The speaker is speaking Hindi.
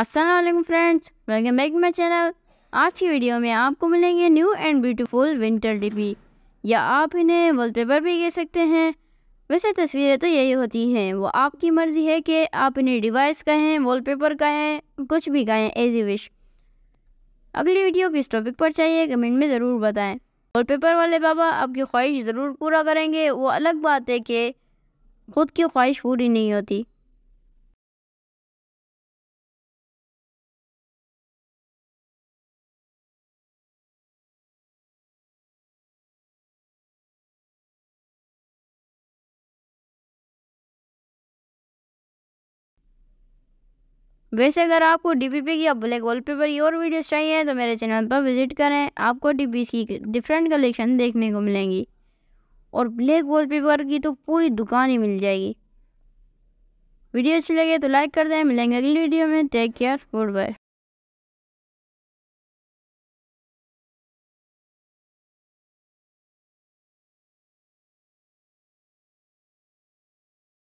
Aslam friends welcome back my channel आज की वीडियो में आपको मिलेंगे new and beautiful winter DP या आप इन्हें वॉलपेपर भी कह सकते हैं वैसे तस्वीरें तो यही होती हैं वो आपकी मर्ज़ी है कि आप इन्हें डिवाइस कहें वॉलपेपर कहें कुछ भी कहें एज यू विश अगली वीडियो किस टॉपिक पर चाहिए कमेंट में ज़रूर वॉल वॉलपेपर वाले बाबा आपकी ख्वाहिश ज़रूर पूरा करेंगे वो अलग बात है कि ख़ुद की ख्वाहिश पूरी नहीं होती वैसे अगर आपको डीपीपी की या ब्लैक वॉलपेपर की और वीडियोस चाहिए तो मेरे चैनल पर विजिट करें आपको डीपीस की डिफरेंट कलेक्शन देखने को मिलेंगी और ब्लैक वॉलपेपर की तो पूरी दुकान ही मिल जाएगी वीडियो अच्छी लगे तो लाइक कर दें मिलेंगे अगली वीडियो में टेक केयर गुड बाय